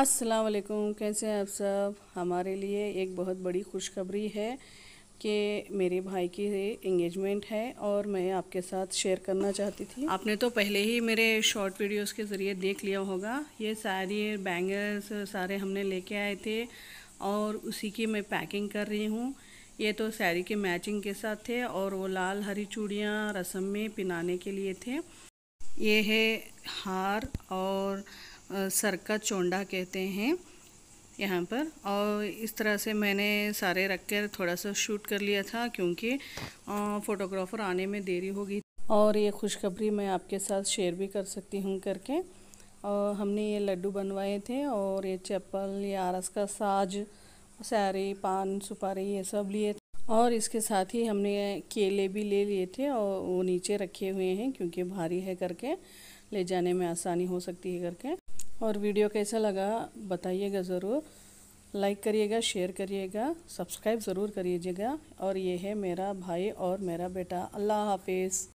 अस्सलाम वालेकुम कैसे हैं आप सब हमारे लिए एक बहुत बड़ी खुशखबरी है कि मेरे भाई की इंगेजमेंट है और मैं आपके साथ शेयर करना चाहती थी आपने तो पहले ही मेरे शॉर्ट वीडियोस के ज़रिए देख लिया होगा ये सारे बैंगल्स सारे हमने लेके आए थे और उसी की मैं पैकिंग कर रही हूँ ये तो साड़ी के मैचिंग के साथ थे और वो लाल हरी चूड़ियाँ रसम में पिनाने के लिए थे ये है हार और सर का चोंडा कहते हैं यहाँ पर और इस तरह से मैंने सारे रख कर थोड़ा सा शूट कर लिया था क्योंकि फ़ोटोग्राफ़र आने में देरी होगी और ये खुशखबरी मैं आपके साथ शेयर भी कर सकती हूँ करके और हमने ये लड्डू बनवाए थे और ये चप्पल ये आरस का साज सारी पान सुपारी ये सब लिए और इसके साथ ही हमने केले भी ले लिए थे और वो नीचे रखे हुए हैं क्योंकि भारी है करके ले जाने में आसानी हो सकती है करके और वीडियो कैसा लगा बताइएगा ज़रूर लाइक करिएगा शेयर करिएगा सब्सक्राइब ज़रूर करिएगा और ये है मेरा भाई और मेरा बेटा अल्लाह हाफिज़